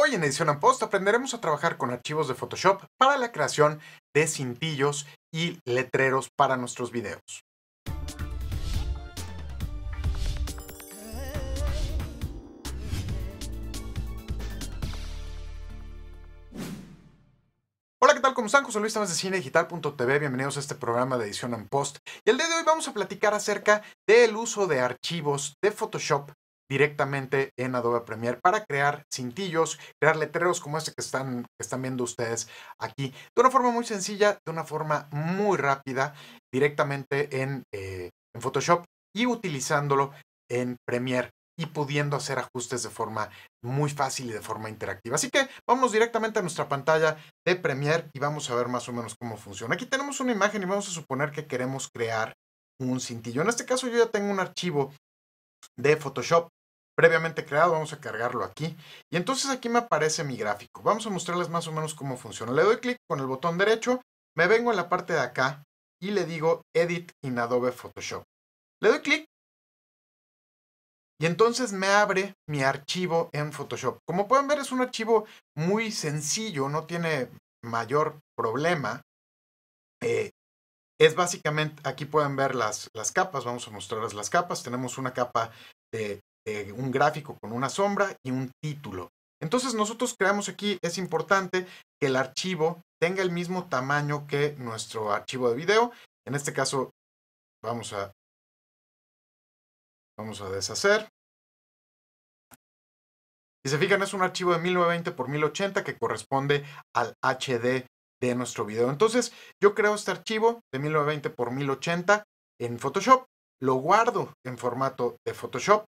Hoy en Edición en Post aprenderemos a trabajar con archivos de Photoshop para la creación de cintillos y letreros para nuestros videos. Hola, ¿qué tal? ¿Cómo están? José Luis Tamás de CineDigital.tv. Bienvenidos a este programa de edición en post. Y el día de hoy vamos a platicar acerca del uso de archivos de Photoshop directamente en Adobe Premiere para crear cintillos, crear letreros como este que están, están viendo ustedes aquí, de una forma muy sencilla, de una forma muy rápida, directamente en, eh, en Photoshop y utilizándolo en Premiere y pudiendo hacer ajustes de forma muy fácil y de forma interactiva. Así que vamos directamente a nuestra pantalla de Premiere y vamos a ver más o menos cómo funciona. Aquí tenemos una imagen y vamos a suponer que queremos crear un cintillo. En este caso yo ya tengo un archivo de Photoshop previamente creado, vamos a cargarlo aquí. Y entonces aquí me aparece mi gráfico. Vamos a mostrarles más o menos cómo funciona. Le doy clic con el botón derecho, me vengo a la parte de acá y le digo Edit in Adobe Photoshop. Le doy clic y entonces me abre mi archivo en Photoshop. Como pueden ver es un archivo muy sencillo, no tiene mayor problema. Eh, es básicamente, aquí pueden ver las, las capas, vamos a mostrarles las capas. Tenemos una capa de un gráfico con una sombra y un título. Entonces nosotros creamos aquí, es importante que el archivo tenga el mismo tamaño que nuestro archivo de video. En este caso vamos a, vamos a deshacer. Si se fijan es un archivo de 1920 x 1080 que corresponde al HD de nuestro video. Entonces yo creo este archivo de 1920 x 1080 en Photoshop, lo guardo en formato de Photoshop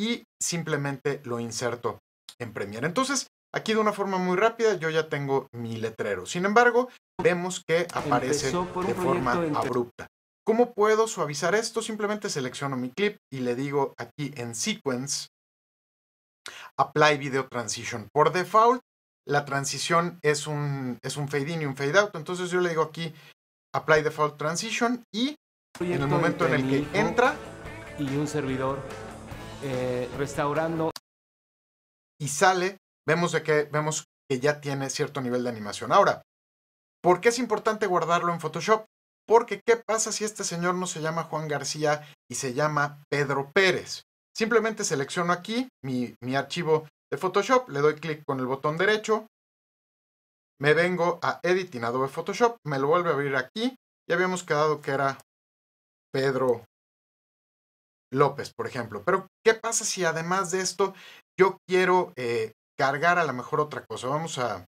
y simplemente lo inserto en Premiere. Entonces, aquí de una forma muy rápida yo ya tengo mi letrero. Sin embargo, vemos que aparece de forma abrupta. ¿Cómo puedo suavizar esto? Simplemente selecciono mi clip y le digo aquí en Sequence, Apply Video Transition. Por default, la transición es un, es un fade in y un fade out. Entonces yo le digo aquí Apply Default Transition y en el momento en el que entra... Y un servidor eh, restaurando. Y sale, vemos, de que, vemos que ya tiene cierto nivel de animación. Ahora, ¿por qué es importante guardarlo en Photoshop? Porque ¿qué pasa si este señor no se llama Juan García y se llama Pedro Pérez? Simplemente selecciono aquí mi, archivo de Photoshop, le doy clic con el botón derecho, me vengo a Editing Adobe Photoshop, me lo vuelve a abrir aquí, ya habíamos quedado que era Pedro López, por ejemplo. Pero, ¿qué pasa si además de esto yo quiero eh, cargar a lo mejor otra cosa? Vamos a,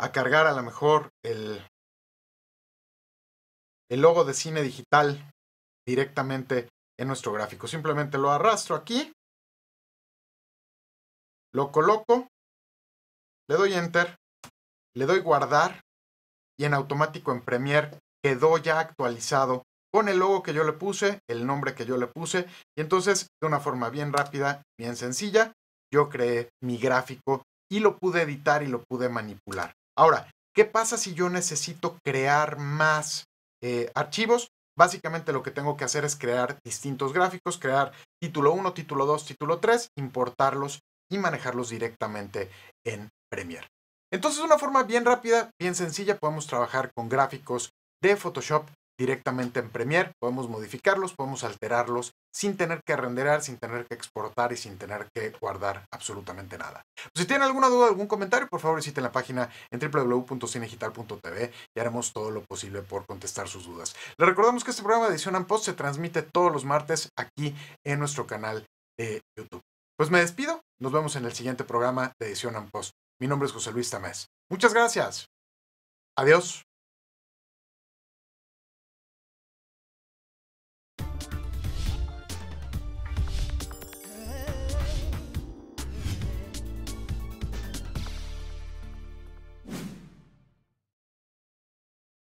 a cargar a lo mejor el, el logo de cine digital directamente en nuestro gráfico. Simplemente lo arrastro aquí, lo coloco, le doy enter, le doy guardar y en automático en Premiere quedó ya actualizado con el logo que yo le puse, el nombre que yo le puse. Y entonces, de una forma bien rápida, bien sencilla, yo creé mi gráfico y lo pude editar y lo pude manipular. Ahora, ¿qué pasa si yo necesito crear más eh, archivos? Básicamente lo que tengo que hacer es crear distintos gráficos, crear título 1, título 2, título 3, importarlos y manejarlos directamente en Premiere. Entonces, de una forma bien rápida, bien sencilla, podemos trabajar con gráficos de Photoshop directamente en Premiere, podemos modificarlos, podemos alterarlos sin tener que renderar, sin tener que exportar y sin tener que guardar absolutamente nada. si tienen alguna duda, algún comentario, por favor visiten la página en www.cinegital.tv y haremos todo lo posible por contestar sus dudas. Les recordamos que este programa de Edición en Post se transmite todos los martes aquí en nuestro canal de YouTube. Pues me despido, nos vemos en el siguiente programa de Edición en Post. Mi nombre es José Luis Tamés. Muchas gracias. Adiós.